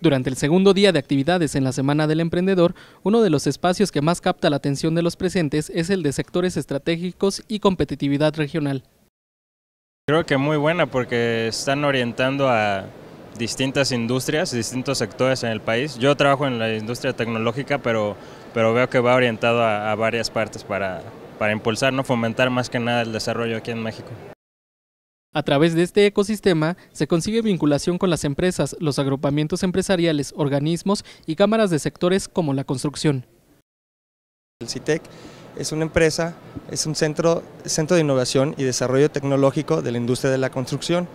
Durante el segundo día de actividades en la Semana del Emprendedor, uno de los espacios que más capta la atención de los presentes es el de sectores estratégicos y competitividad regional. Creo que muy buena porque están orientando a distintas industrias, distintos sectores en el país. Yo trabajo en la industria tecnológica, pero, veo que va orientado a, varias partes para, para impulsar, ¿no? fomentar más que nada el desarrollo aquí en México. A través de este ecosistema se consigue vinculación con las empresas, los agrupamientos empresariales, organismos y cámaras de sectores como la construcción. El CITEC es una empresa, es un centro, centro de innovación y desarrollo tecnológico de la industria de la construcción.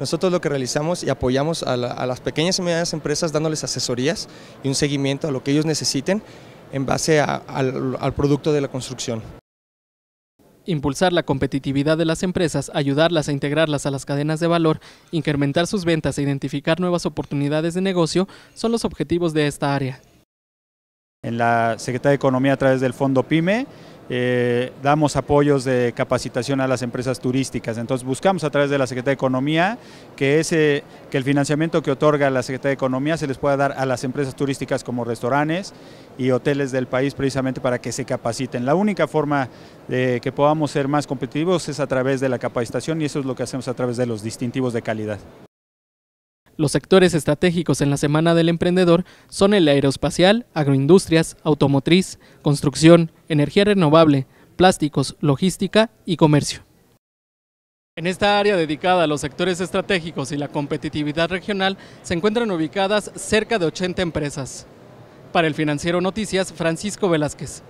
Nosotros lo que realizamos y apoyamos a, las pequeñas y medianas empresas dándoles asesorías y un seguimiento a lo que ellos necesiten en base al producto de la construcción impulsar la competitividad de las empresas, ayudarlas a integrarlas a las cadenas de valor, incrementar sus ventas e identificar nuevas oportunidades de negocio son los objetivos de esta área. En la Secretaría de Economía a través del Fondo PYME eh, damos apoyos de capacitación a las empresas turísticas. Entonces buscamos a través de la Secretaría de Economía que, que el financiamiento que otorga la Secretaría de Economía se les pueda dar a las empresas turísticas como restaurantes y hoteles del país precisamente para que se capaciten. La única forma de que podamos ser más competitivos es a través de la capacitación y eso es lo que hacemos a través de los distintivos de calidad. Los sectores estratégicos en la Semana del Emprendedor son el aeroespacial, agroindustrias, automotriz, construcción, energía renovable, plásticos, logística y comercio. En esta área dedicada a los sectores estratégicos y la competitividad regional se encuentran ubicadas cerca de 80 empresas. Para el financiero Noticias, Francisco Velázquez.